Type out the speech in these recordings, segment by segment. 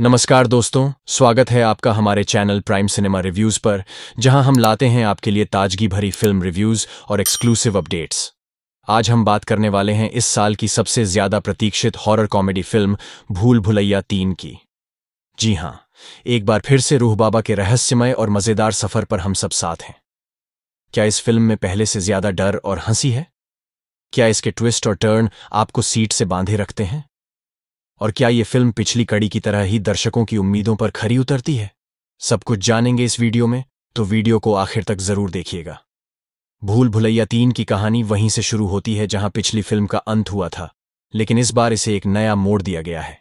नमस्कार दोस्तों स्वागत है आपका हमारे चैनल प्राइम सिनेमा रिव्यूज पर जहां हम लाते हैं आपके लिए ताजगी भरी फिल्म रिव्यूज और एक्सक्लूसिव अपडेट्स आज हम बात करने वाले हैं इस साल की सबसे ज्यादा प्रतीक्षित हॉरर कॉमेडी फिल्म भूल भुलैया तीन की जी हां एक बार फिर से रूह बाबा के रहस्यमय और मजेदार सफर पर हम सब साथ हैं क्या इस फिल्म में पहले से ज्यादा डर और हंसी है क्या इसके ट्विस्ट और टर्न आपको सीट से बांधे रखते हैं और क्या ये फिल्म पिछली कड़ी की तरह ही दर्शकों की उम्मीदों पर खरी उतरती है सब कुछ जानेंगे इस वीडियो में तो वीडियो को आखिर तक जरूर देखिएगा भूल भुलैया तीन की कहानी वहीं से शुरू होती है जहां पिछली फिल्म का अंत हुआ था लेकिन इस बार इसे एक नया मोड़ दिया गया है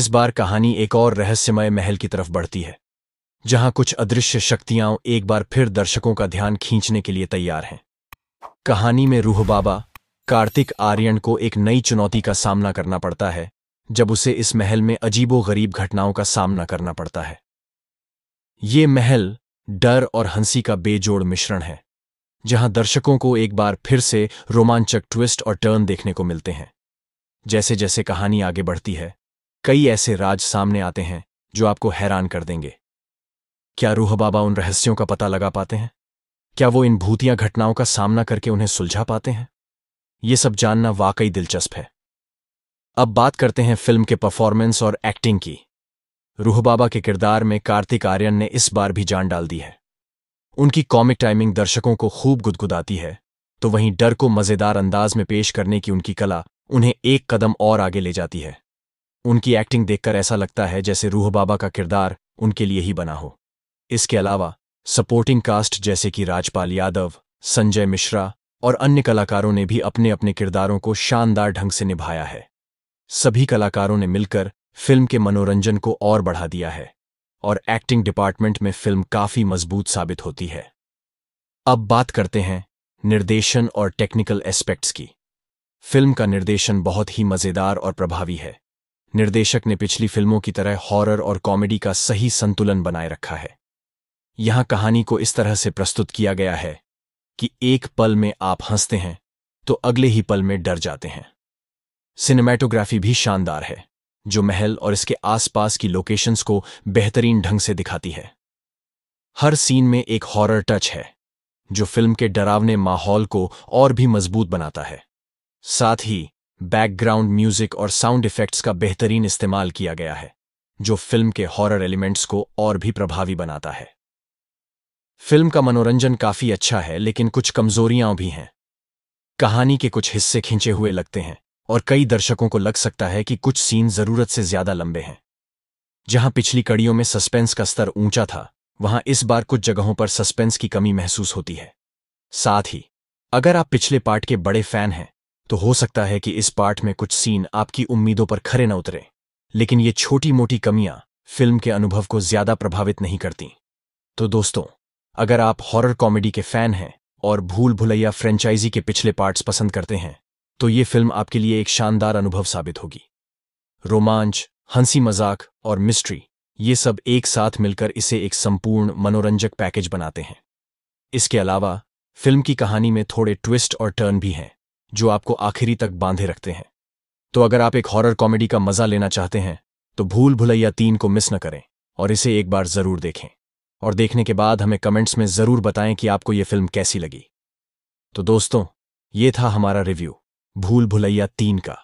इस बार कहानी एक और रहस्यमय महल की तरफ बढ़ती है जहां कुछ अदृश्य शक्तियां एक बार फिर दर्शकों का ध्यान खींचने के लिए तैयार हैं कहानी में रूह बाबा कार्तिक आर्यन को एक नई चुनौती का सामना करना पड़ता है जब उसे इस महल में अजीबो गरीब घटनाओं का सामना करना पड़ता है ये महल डर और हंसी का बेजोड़ मिश्रण है जहां दर्शकों को एक बार फिर से रोमांचक ट्विस्ट और टर्न देखने को मिलते हैं जैसे जैसे कहानी आगे बढ़ती है कई ऐसे राज सामने आते हैं जो आपको हैरान कर देंगे क्या रूह बाबा उन रहस्यों का पता लगा पाते हैं क्या वो इन भूतिया घटनाओं का सामना करके उन्हें सुलझा पाते हैं ये सब जानना वाकई दिलचस्प है अब बात करते हैं फिल्म के परफॉर्मेंस और एक्टिंग की रूह बाबा के किरदार में कार्तिक आर्यन ने इस बार भी जान डाल दी है उनकी कॉमिक टाइमिंग दर्शकों को खूब गुदगुदाती है तो वहीं डर को मजेदार अंदाज में पेश करने की उनकी कला उन्हें एक कदम और आगे ले जाती है उनकी एक्टिंग देखकर ऐसा लगता है जैसे रूह बाबा का किरदार उनके लिए ही बना हो इसके अलावा सपोर्टिंग कास्ट जैसे कि राजपाल यादव संजय मिश्रा और अन्य कलाकारों ने भी अपने अपने किरदारों को शानदार ढंग से निभाया है सभी कलाकारों ने मिलकर फिल्म के मनोरंजन को और बढ़ा दिया है और एक्टिंग डिपार्टमेंट में फिल्म काफी मजबूत साबित होती है अब बात करते हैं निर्देशन और टेक्निकल एस्पेक्ट्स की फिल्म का निर्देशन बहुत ही मज़ेदार और प्रभावी है निर्देशक ने पिछली फिल्मों की तरह हॉरर और कॉमेडी का सही संतुलन बनाए रखा है यहां कहानी को इस तरह से प्रस्तुत किया गया है कि एक पल में आप हंसते हैं तो अगले ही पल में डर जाते हैं सिनेमेटोग्राफी भी शानदार है जो महल और इसके आसपास की लोकेशंस को बेहतरीन ढंग से दिखाती है हर सीन में एक हॉरर टच है जो फिल्म के डरावने माहौल को और भी मजबूत बनाता है साथ ही बैकग्राउंड म्यूजिक और साउंड इफेक्ट्स का बेहतरीन इस्तेमाल किया गया है जो फिल्म के हॉरर एलिमेंट्स को और भी प्रभावी बनाता है फिल्म का मनोरंजन काफी अच्छा है लेकिन कुछ कमजोरियां भी हैं कहानी के कुछ हिस्से खींचे हुए लगते हैं और कई दर्शकों को लग सकता है कि कुछ सीन जरूरत से ज्यादा लंबे हैं जहां पिछली कड़ियों में सस्पेंस का स्तर ऊंचा था वहां इस बार कुछ जगहों पर सस्पेंस की कमी महसूस होती है साथ ही अगर आप पिछले पार्ट के बड़े फैन हैं तो हो सकता है कि इस पार्ट में कुछ सीन आपकी उम्मीदों पर खरे न उतरे लेकिन ये छोटी मोटी कमियां फिल्म के अनुभव को ज्यादा प्रभावित नहीं करती तो दोस्तों अगर आप हॉरर कॉमेडी के फैन हैं और भूल भुलैया फ्रेंचाइजी के पिछले पार्ट्स पसंद करते हैं तो ये फिल्म आपके लिए एक शानदार अनुभव साबित होगी रोमांच हंसी मजाक और मिस्ट्री ये सब एक साथ मिलकर इसे एक संपूर्ण मनोरंजक पैकेज बनाते हैं इसके अलावा फिल्म की कहानी में थोड़े ट्विस्ट और टर्न भी हैं जो आपको आखिरी तक बांधे रखते हैं तो अगर आप एक हॉरर कॉमेडी का मजा लेना चाहते हैं तो भूल भुलैया तीन को मिस न करें और इसे एक बार जरूर देखें और देखने के बाद हमें कमेंट्स में जरूर बताएं कि आपको ये फिल्म कैसी लगी तो दोस्तों ये था हमारा रिव्यू भूल भुलैया तीन का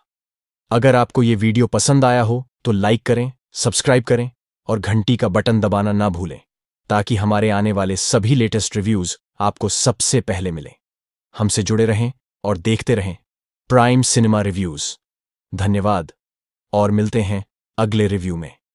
अगर आपको ये वीडियो पसंद आया हो तो लाइक करें सब्सक्राइब करें और घंटी का बटन दबाना ना भूलें ताकि हमारे आने वाले सभी लेटेस्ट रिव्यूज आपको सबसे पहले मिलें हमसे जुड़े रहें और देखते रहें प्राइम सिनेमा रिव्यूज धन्यवाद और मिलते हैं अगले रिव्यू में